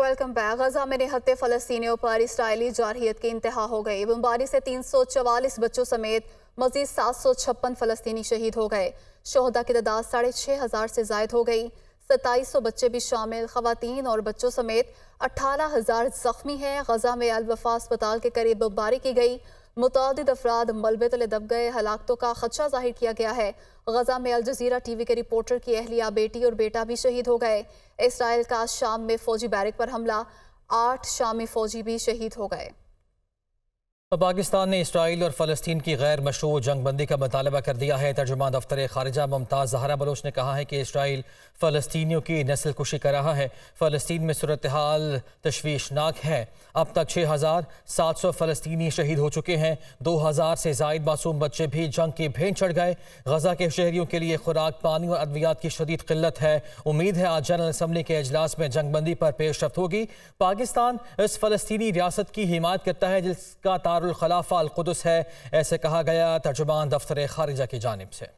welcome back गजा में निहत्ते फलस्तियों पर Israeli जारहीत की इंतहा हो गई बमबारी से तीन सौ चवालीस बच्चों समेत मजीद सात सौ छप्पन फलस्तनी शहीद हो गए शहदा की तादाद साढ़े छः हज़ार से जायद हो गई सत्ताईस सौ बच्चे भी शामिल खवतिन और बच्चों समेत अट्ठारह हज़ार ज़ख्मी हैं गजा में अलवफा अस्पताल के करीब बमबारी की गई मुतद अफराद मलबे तले दब गए हलाकतों का खदशा जाहिर किया गया है गजा में अलजीरा टी वी के रिपोर्टर की अहलिया बेटी और बेटा भी शहीद हो गए इसराइल का शाम में फौजी बैरक पर हमला आठ शामी फौजी भी शहीद हो गए पाकिस्तान ने इसराइल और फलस्तीन की गैर मशरू बंदी का मतालबा कर दिया है तर्जुमान दफ्तर खारजा मुमताज़ जहरा बलोच ने कहा है कि इसराइल फ़लस्तियों की नस्ल कुशी कर रहा है फ़लस्तीन में सूरत हाल तशवीशनाक है अब तक छः हज़ार सात सौ फ़लस्तनी शहीद हो चुके हैं दो हज़ार से जायद मासूम बच्चे भी जंग की भेंट चढ़ गए गजा के शहरीों के लिए खुराक पानी और अद्वियात की शदीद किल्लत है उम्मीद है आज जनरल असम्बली के अजलास में जंग बंदी पर पेशरफ होगी पाकिस्तान इस फ़लस्तनी रियासत की हिमायत करता है जिसका दारुलखलाफा अलकुदस है ऐसे कहा गया तर्जुमान दफ्तर खारिजा की जानब से